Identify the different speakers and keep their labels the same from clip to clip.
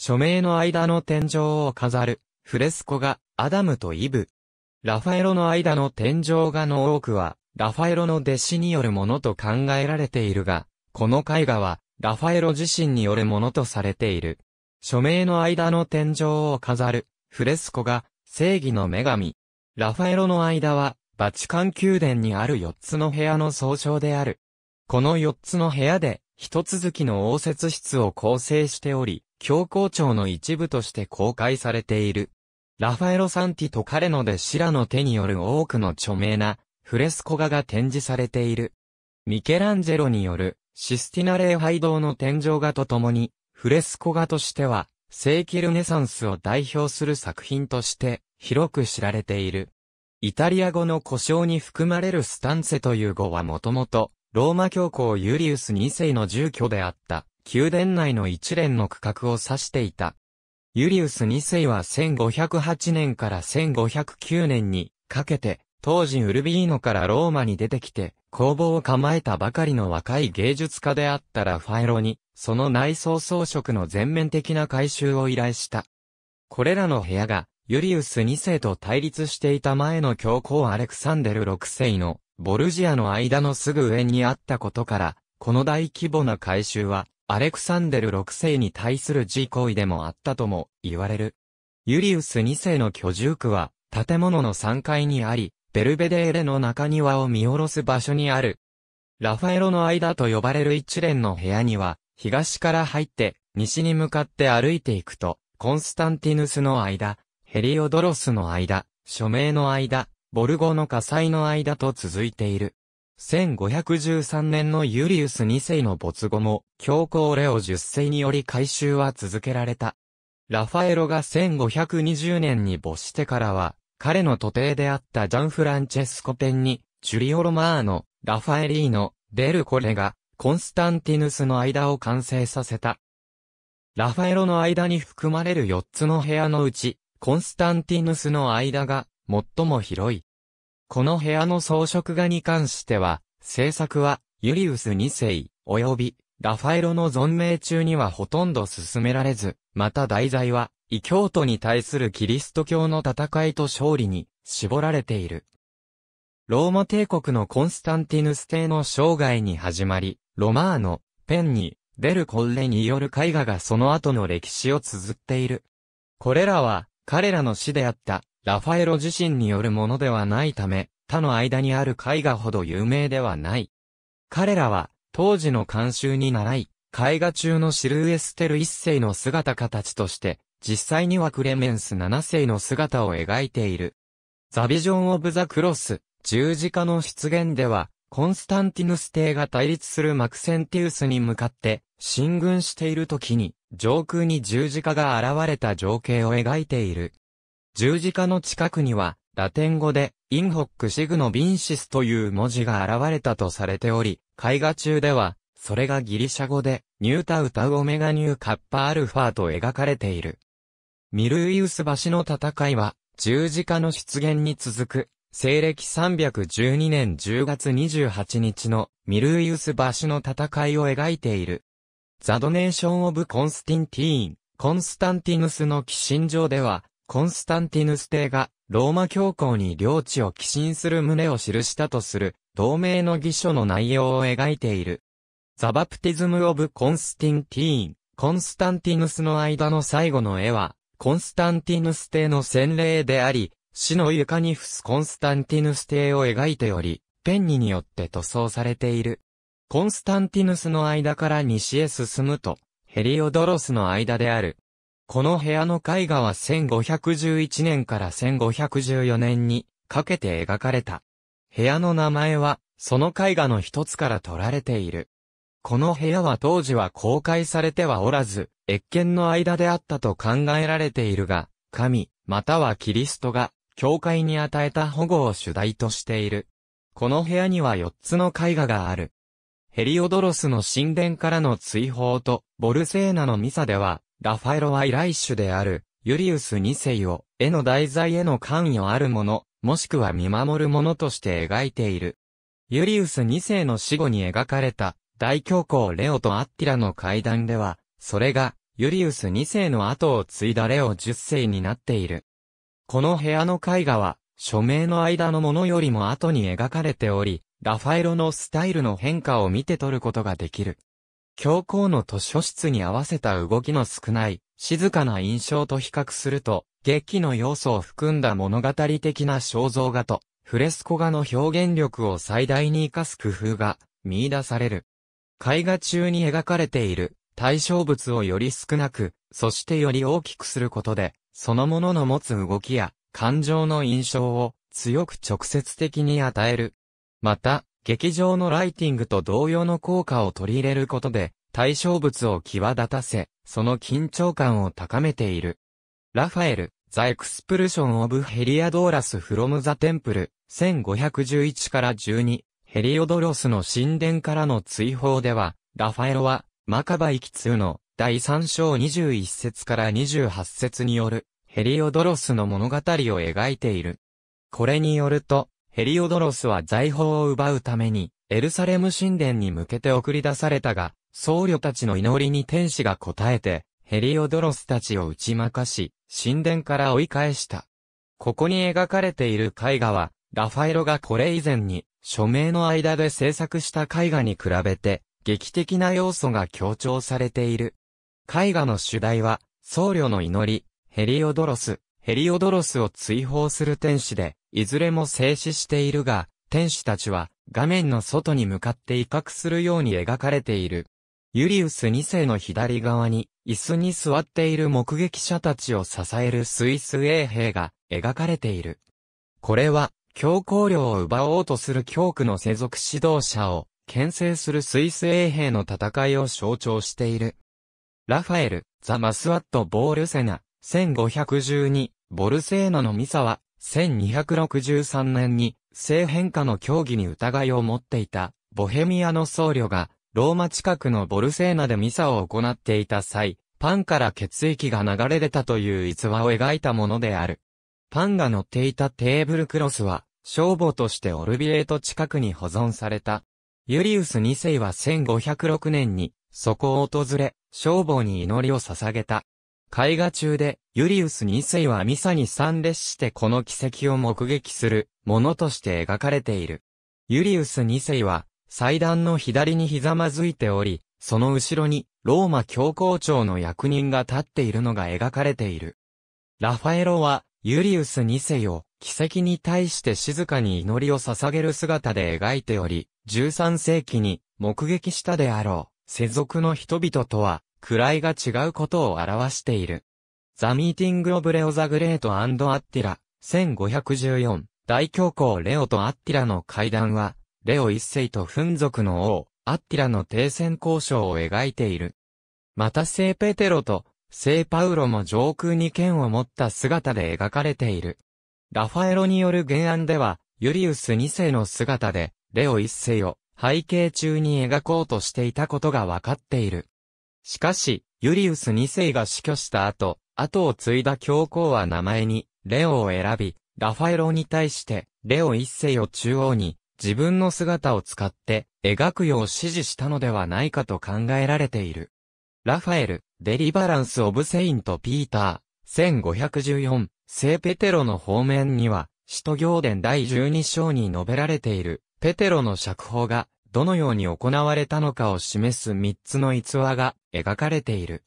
Speaker 1: 署名の間の天井を飾る、フレスコ画、アダムとイブ。ラファエロの間の天井画の多くは、ラファエロの弟子によるものと考えられているが、この絵画は、ラファエロ自身によるものとされている。署名の間の天井を飾る、フレスコ画、正義の女神。ラファエロの間は、バチカン宮殿にある4つの部屋の総称である。この4つの部屋で、一続きの応接室を構成しており、教皇庁の一部として公開されている。ラファエロ・サンティと彼の弟子らの手による多くの著名なフレスコ画が展示されている。ミケランジェロによるシスティナ礼拝堂の天井画とともに、フレスコ画としては、世紀ルネサンスを代表する作品として広く知られている。イタリア語の故障に含まれるスタンセという語はもともと、ローマ教皇ユリウス2世の住居であった。宮殿内の一連の区画を指していた。ユリウス2世は1508年から1509年にかけて、当時ウルビーノからローマに出てきて、工房を構えたばかりの若い芸術家であったラファエロに、その内装装飾の全面的な改修を依頼した。これらの部屋が、ユリウス2世と対立していた前の教皇アレクサンデル6世のボルジアの間のすぐ上にあったことから、この大規模な改修は、アレクサンデル6世に対する自行為でもあったとも言われる。ユリウス2世の居住区は建物の3階にあり、ベルベデーレの中庭を見下ろす場所にある。ラファエロの間と呼ばれる一連の部屋には、東から入って西に向かって歩いていくと、コンスタンティヌスの間、ヘリオドロスの間、署名の間、ボルゴの火災の間と続いている。1513年のユリウス2世の没後も、教皇レオ10世により改修は続けられた。ラファエロが1520年に没してからは、彼の徒弟であったジャンフランチェスコペンに、ジュリオ・ロマーノ、ラファエリーノ、デルコレが、コンスタンティヌスの間を完成させた。ラファエロの間に含まれる4つの部屋のうち、コンスタンティヌスの間が、最も広い。この部屋の装飾画に関しては、制作は、ユリウス2世、及び、ラファエロの存命中にはほとんど進められず、また題材は、異教徒に対するキリスト教の戦いと勝利に、絞られている。ローマ帝国のコンスタンティヌス帝の生涯に始まり、ロマーノ、ペンニ、デルコッレによる絵画がその後の歴史を綴っている。これらは、彼らの死であった、ラファエロ自身によるものではないため、他の間にある絵画ほど有名ではない。彼らは、当時の慣習に習い、絵画中のシルエステル一世の姿形として、実際にはクレメンス7世の姿を描いている。ザビジョン・オブ・ザ・クロス、十字架の出現では、コンスタンティヌス帝が対立するマクセンティウスに向かって、進軍している時に、上空に十字架が現れた情景を描いている。十字架の近くには、ラテン語で、インホックシグノビンシスという文字が現れたとされており、絵画中では、それがギリシャ語で、ニュータウタウオメガニューカッパアルファと描かれている。ミルイウス橋の戦いは、十字架の出現に続く、西暦312年10月28日のミルイウス橋の戦いを描いている。ザドネーション・オブ・コンスティンティーン、コンスタンティヌスの寄進状では、コンスタンティヌス帝がローマ教皇に領地を寄進する旨を記したとする同盟の儀書の内容を描いている。ザ・バプティズム・オブ・コンスティンティーン、コンスタンティヌスの間の最後の絵は、コンスタンティヌス帝の洗礼であり、死の床に伏すコンスタンティヌス帝を描いており、ペンニによって塗装されている。コンスタンティヌスの間から西へ進むと、ヘリオドロスの間である、この部屋の絵画は1511年から1514年にかけて描かれた。部屋の名前は、その絵画の一つから取られている。この部屋は当時は公開されてはおらず、越見の間であったと考えられているが、神、またはキリストが、教会に与えた保護を主題としている。この部屋には4つの絵画がある。ヘリオドロスの神殿からの追放と、ボルセーナのミサでは、ラファエロは依頼主である、ユリウス2世を、絵の題材への関与あるもの、もしくは見守るものとして描いている。ユリウス2世の死後に描かれた、大教皇レオとアッティラの会談では、それが、ユリウス2世の後を継いだレオ10世になっている。この部屋の絵画は、署名の間のものよりも後に描かれており、ラファエロのスタイルの変化を見て取ることができる。教皇の図書室に合わせた動きの少ない、静かな印象と比較すると、劇の要素を含んだ物語的な肖像画と、フレスコ画の表現力を最大に活かす工夫が見出される。絵画中に描かれている対象物をより少なく、そしてより大きくすることで、そのものの持つ動きや感情の印象を強く直接的に与える。また、劇場のライティングと同様の効果を取り入れることで、対象物を際立たせ、その緊張感を高めている。ラファエル、ザ・エクスプルション・オブ・ヘリアドーラス・フロム・ザ・テンプル、1511から12、ヘリオドロスの神殿からの追放では、ラファエロは、マカバイキ2の第3章21節から28節による、ヘリオドロスの物語を描いている。これによると、ヘリオドロスは財宝を奪うために、エルサレム神殿に向けて送り出されたが、僧侶たちの祈りに天使が応えて、ヘリオドロスたちを打ち負かし、神殿から追い返した。ここに描かれている絵画は、ラファエロがこれ以前に、署名の間で制作した絵画に比べて、劇的な要素が強調されている。絵画の主題は、僧侶の祈り、ヘリオドロス、ヘリオドロスを追放する天使で、いずれも静止しているが、天使たちは画面の外に向かって威嚇するように描かれている。ユリウス2世の左側に、椅子に座っている目撃者たちを支えるスイス衛兵が描かれている。これは、強行領を奪おうとする教区の世俗指導者を、牽制するスイス衛兵の戦いを象徴している。ラファエル、ザ・マスワット・ボールセナ、1512、ボルセーナのミサは、1263年に性変化の教義に疑いを持っていたボヘミアの僧侶がローマ近くのボルセーナでミサを行っていた際、パンから血液が流れ出たという逸話を描いたものである。パンが乗っていたテーブルクロスは、消防としてオルビエート近くに保存された。ユリウス2世は1506年に、そこを訪れ、消防に祈りを捧げた。絵画中で、ユリウス2世はミサに参列してこの奇跡を目撃するものとして描かれている。ユリウス2世は祭壇の左にひざまずいており、その後ろにローマ教皇庁の役人が立っているのが描かれている。ラファエロはユリウス2世を奇跡に対して静かに祈りを捧げる姿で描いており、13世紀に目撃したであろう世俗の人々とは位が違うことを表している。ザ・ミーティング・オブ・レオ・ザ・グレート・ア d a t ッティラ、1514、大教皇レオとアッティラの会談は、レオ一世とフン族の王、アッティラの停戦交渉を描いている。また聖ペテロと聖パウロも上空に剣を持った姿で描かれている。ラファエロによる原案では、ユリウス二世の姿で、レオ一世を背景中に描こうとしていたことがわかっている。しかし、ユリウス二世が死去した後、後を継いだ教皇は名前に、レオを選び、ラファエロに対して、レオ一世を中央に、自分の姿を使って、描くよう指示したのではないかと考えられている。ラファエル、デリバランス・オブ・セイント・ピーター、1514、聖ペテロの方面には、使徒行伝第12章に述べられている、ペテロの釈放が、どのように行われたのかを示す3つの逸話が描かれている。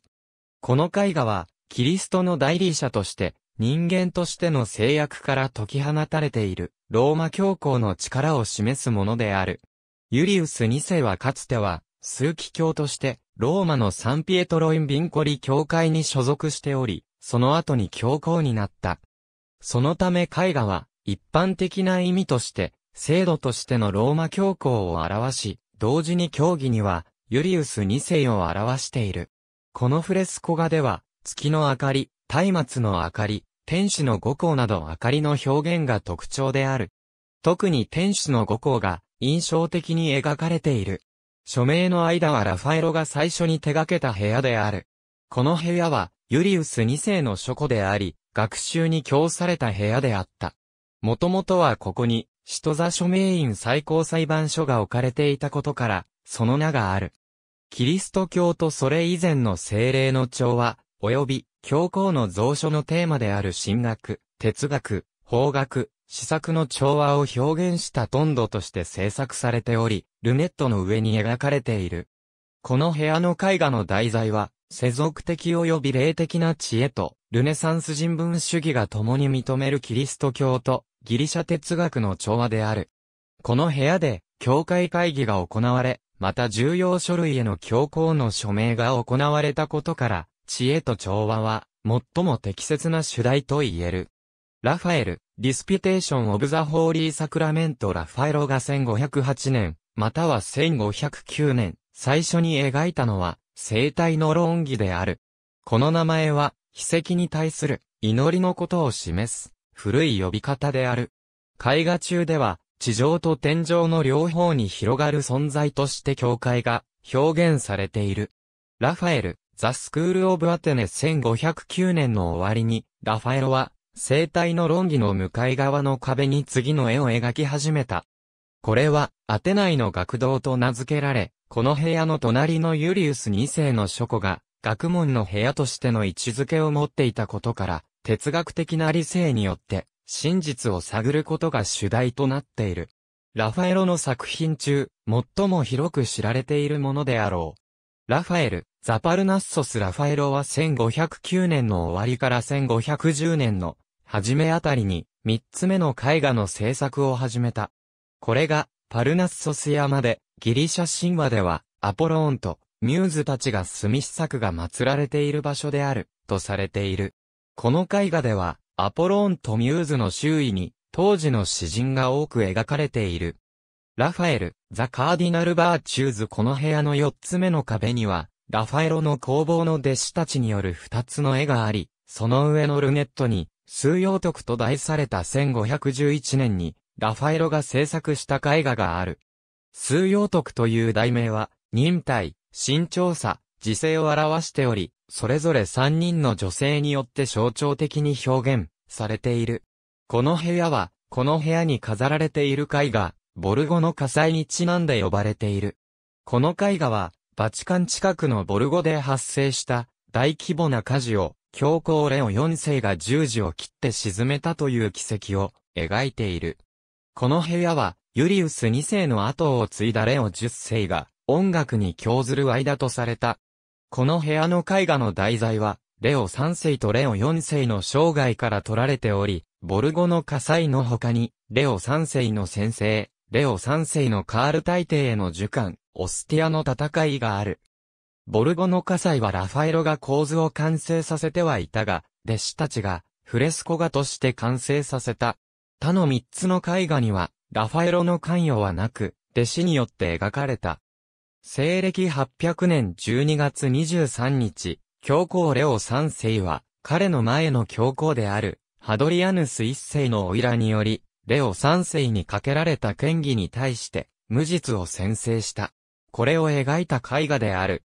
Speaker 1: この絵画は、キリストの代理者として、人間としての制約から解き放たれている、ローマ教皇の力を示すものである。ユリウス2世はかつては、数奇教として、ローマのサンピエトロイン・ビンコリ教会に所属しており、その後に教皇になった。そのため絵画は、一般的な意味として、制度としてのローマ教皇を表し、同時に教義には、ユリウス2世を表している。このフレスコ画では、月の明かり、松明の明かり、天使の五光など明かりの表現が特徴である。特に天使の五光が印象的に描かれている。署名の間はラファエロが最初に手掛けた部屋である。この部屋は、ユリウス2世の書庫であり、学習に供された部屋であった。もともとはここに、使徒座署名員最高裁判所が置かれていたことから、その名がある。キリスト教とそれ以前の精霊の調和、及び教皇の蔵書のテーマである神学、哲学、法学、思索の調和を表現したトンドとして制作されており、ルネットの上に描かれている。この部屋の絵画の題材は、世俗的及び霊的な知恵と、ルネサンス人文主義が共に認めるキリスト教と、ギリシャ哲学の調和である。この部屋で、教会会議が行われ、また重要書類への教皇の署名が行われたことから、知恵と調和は、最も適切な主題と言える。ラファエル、ディスピテーション・オブ・ザ・ホーリー・サクラメント・ラファエロが1508年、または1509年、最初に描いたのは、生体の論議である。この名前は、秘跡に対する祈りのことを示す、古い呼び方である。絵画中では、地上と天井の両方に広がる存在として境界が表現されている。ラファエル、ザ・スクール・オブ・アテネ1509年の終わりに、ラファエロは、生体の論議の向かい側の壁に次の絵を描き始めた。これは、アテナイの学堂と名付けられ、この部屋の隣のユリウス2世の書庫が、学問の部屋としての位置づけを持っていたことから、哲学的な理性によって、真実を探ることが主題となっている。ラファエロの作品中、最も広く知られているものであろう。ラファエル、ザパルナッソス・ラファエロは1509年の終わりから1510年の初めあたりに3つ目の絵画の制作を始めた。これがパルナッソス山でギリシャ神話ではアポローンとミューズたちがスミス作が祀られている場所であるとされている。この絵画ではアポローンとミューズの周囲に当時の詩人が多く描かれている。ラファエル、ザ・カーディナル・バーチューズこの部屋の4つ目の壁には、ラファエロの工房の弟子たちによる二つの絵があり、その上のルネットに、数葉徳と題された1511年に、ラファエロが制作した絵画がある。数葉徳という題名は、忍耐、慎重さ、時勢を表しており、それぞれ三人の女性によって象徴的に表現されている。この部屋は、この部屋に飾られている絵画、ボルゴの火災にちなんで呼ばれている。この絵画は、バチカン近くのボルゴで発生した大規模な火事を、教皇レオ4世が十字を切って沈めたという奇跡を描いている。この部屋は、ユリウス2世の後を継いだレオ10世が音楽に興ずる間とされた。この部屋の絵画の題材は、レオ3世とレオ4世の生涯から取られており、ボルゴの火災の他に、レオ3世の先生、レオ3世のカール大帝への受感、オスティアの戦いがある。ボルゴの火災はラファエロが構図を完成させてはいたが、弟子たちがフレスコ画として完成させた。他の三つの絵画には、ラファエロの関与はなく、弟子によって描かれた。西暦800年12月23日、教皇レオ三世は、彼の前の教皇である、ハドリアヌス一世のオイラにより、レオ三世にかけられた権威に対して、無実を宣誓した。これを描いた絵画である。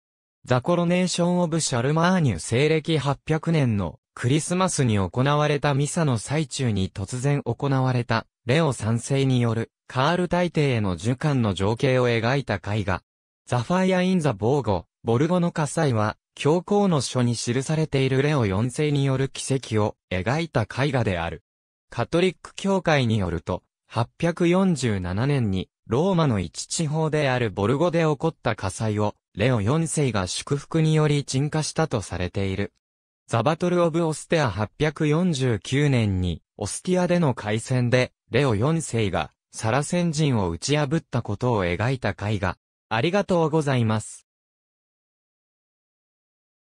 Speaker 1: ザ・コロネーション・オブ・シャルマーニュ西暦800年のクリスマスに行われたミサの最中に突然行われたレオ三世によるカール大帝への受感の情景を描いた絵画。ザファイア・イン・ザ・ボーゴ、ボルゴの火災は、教皇の書に記されているレオ4世による奇跡を描いた絵画である。カトリック教会によると、847年にローマの一地方であるボルゴで起こった火災を、レオ4世が祝福により鎮火したとされている。ザバトル・オブ・オステア849年に、オスティアでの海戦で、レオ4世が、サラ先人を打ち破ったことを描いた絵画。ありがとうございます。